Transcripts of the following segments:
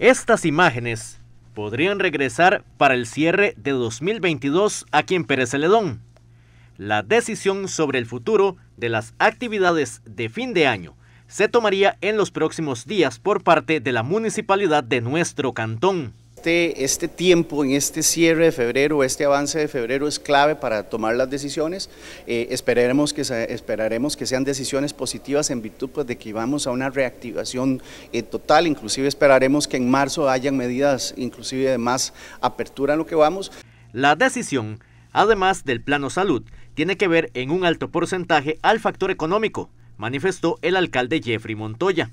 Estas imágenes podrían regresar para el cierre de 2022 aquí en Pérez Celedón. La decisión sobre el futuro de las actividades de fin de año se tomaría en los próximos días por parte de la municipalidad de nuestro cantón. Este, este, tiempo, en este cierre de febrero, este avance de febrero es clave para tomar las decisiones. Eh, esperaremos, que, esperaremos que sean decisiones positivas en virtud pues, de que vamos a una reactivación eh, total. Inclusive esperaremos que en marzo hayan medidas inclusive de más apertura en lo que vamos. La decisión, además del plano salud, tiene que ver en un alto porcentaje al factor económico, manifestó el alcalde Jeffrey Montoya.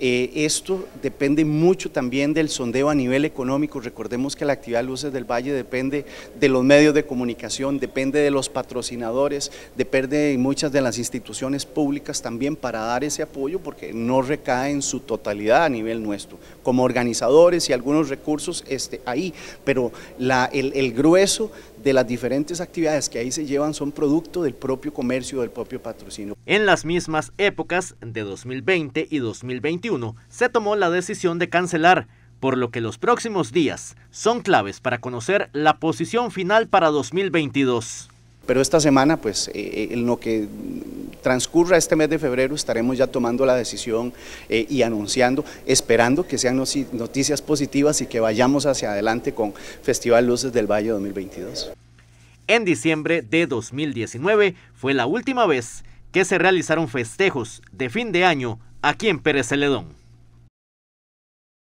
Eh, esto depende mucho también del sondeo a nivel económico. Recordemos que la actividad Luces del Valle depende de los medios de comunicación, depende de los patrocinadores, depende de muchas de las instituciones públicas también para dar ese apoyo porque no recae en su totalidad a nivel nuestro, como organizadores y algunos recursos este, ahí, pero la, el, el grueso de las diferentes actividades que ahí se llevan son producto del propio comercio, del propio patrocinio. En las mismas épocas de 2020 y 2021, se tomó la decisión de cancelar, por lo que los próximos días son claves para conocer la posición final para 2022. Pero esta semana, pues, eh, eh, en lo que transcurra este mes de febrero estaremos ya tomando la decisión eh, y anunciando, esperando que sean noticias positivas y que vayamos hacia adelante con Festival Luces del Valle 2022. En diciembre de 2019 fue la última vez que se realizaron festejos de fin de año aquí en Pérez Celedón.